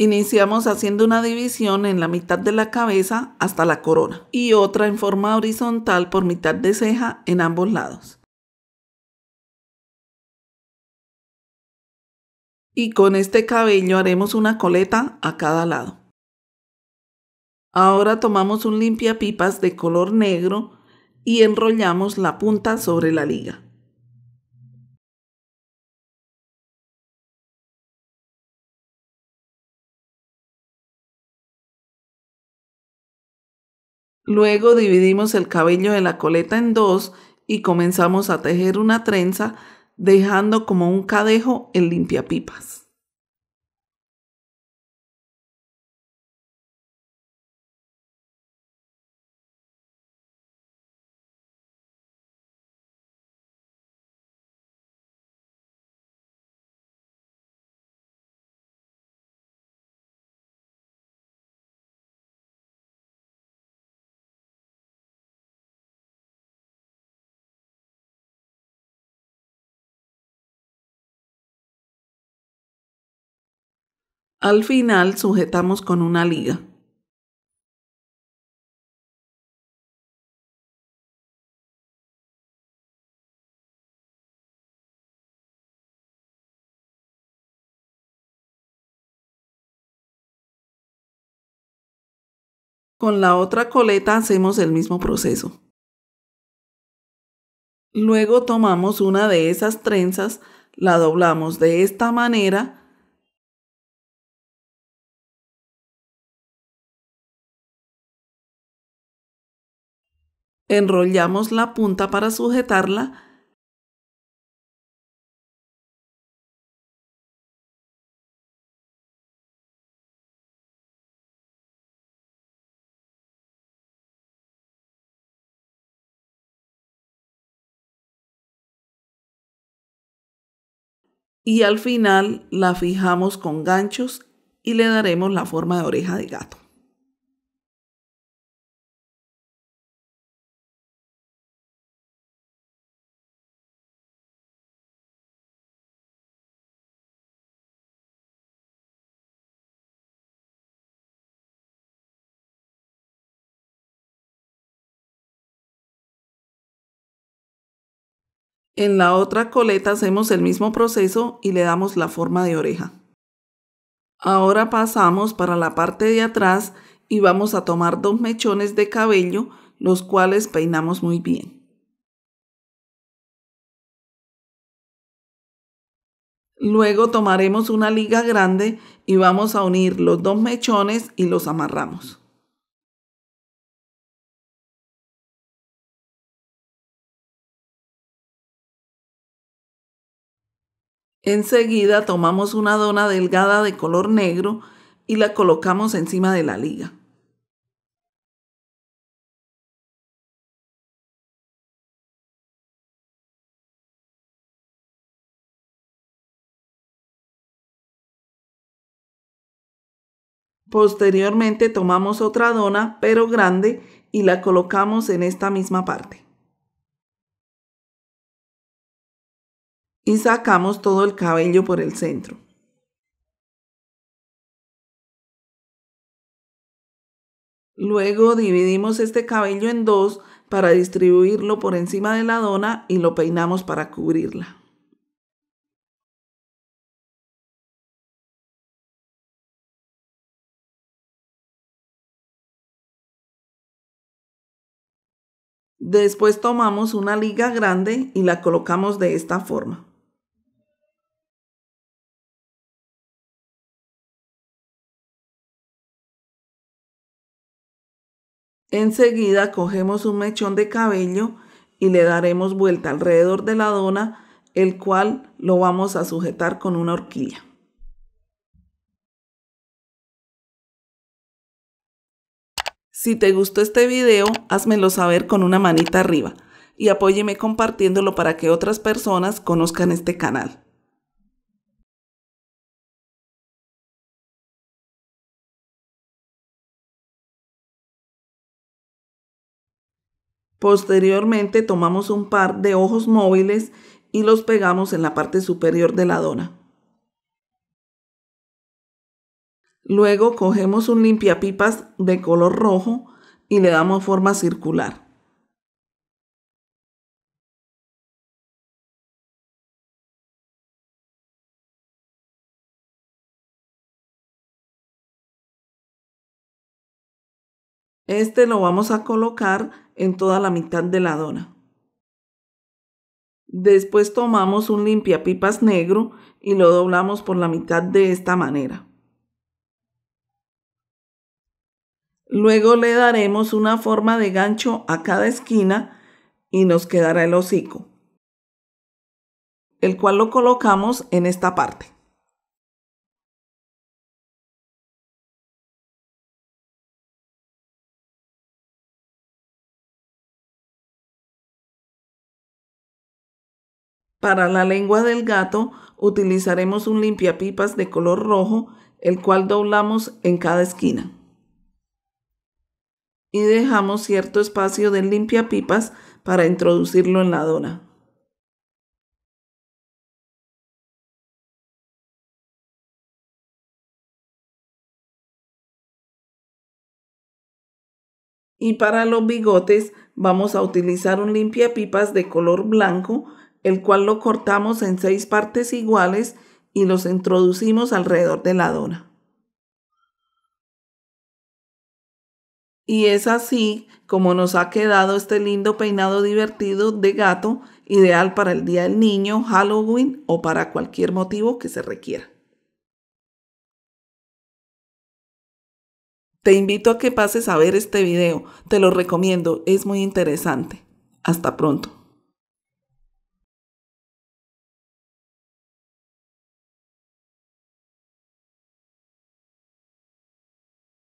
Iniciamos haciendo una división en la mitad de la cabeza hasta la corona y otra en forma horizontal por mitad de ceja en ambos lados. Y con este cabello haremos una coleta a cada lado. Ahora tomamos un limpiapipas de color negro y enrollamos la punta sobre la liga. Luego dividimos el cabello de la coleta en dos y comenzamos a tejer una trenza dejando como un cadejo el limpiapipas. Al final sujetamos con una liga. Con la otra coleta hacemos el mismo proceso. Luego tomamos una de esas trenzas, la doblamos de esta manera enrollamos la punta para sujetarla y al final la fijamos con ganchos y le daremos la forma de oreja de gato. En la otra coleta hacemos el mismo proceso y le damos la forma de oreja. Ahora pasamos para la parte de atrás y vamos a tomar dos mechones de cabello, los cuales peinamos muy bien. Luego tomaremos una liga grande y vamos a unir los dos mechones y los amarramos. Enseguida tomamos una dona delgada de color negro y la colocamos encima de la liga. Posteriormente tomamos otra dona, pero grande, y la colocamos en esta misma parte. y sacamos todo el cabello por el centro. Luego dividimos este cabello en dos para distribuirlo por encima de la dona y lo peinamos para cubrirla. Después tomamos una liga grande y la colocamos de esta forma. Enseguida cogemos un mechón de cabello y le daremos vuelta alrededor de la dona, el cual lo vamos a sujetar con una horquilla. Si te gustó este video, házmelo saber con una manita arriba y apóyeme compartiéndolo para que otras personas conozcan este canal. Posteriormente tomamos un par de ojos móviles y los pegamos en la parte superior de la dona. Luego cogemos un limpiapipas de color rojo y le damos forma circular. Este lo vamos a colocar en toda la mitad de la dona. Después tomamos un limpiapipas negro y lo doblamos por la mitad de esta manera. Luego le daremos una forma de gancho a cada esquina y nos quedará el hocico, el cual lo colocamos en esta parte. Para la lengua del gato utilizaremos un limpiapipas de color rojo, el cual doblamos en cada esquina. Y dejamos cierto espacio del limpiapipas para introducirlo en la dona. Y para los bigotes vamos a utilizar un limpiapipas de color blanco, el cual lo cortamos en seis partes iguales y los introducimos alrededor de la dona. Y es así como nos ha quedado este lindo peinado divertido de gato, ideal para el Día del Niño, Halloween o para cualquier motivo que se requiera. Te invito a que pases a ver este video, te lo recomiendo, es muy interesante. Hasta pronto.